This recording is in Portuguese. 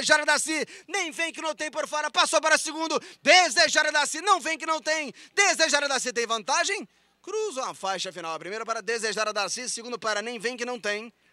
desejar a si, nem vem que não tem por fora, passou para segundo, desejar a si, não vem que não tem, desejar a si tem vantagem, cruzam a faixa final, a primeira para desejar a si, segundo para nem vem que não tem,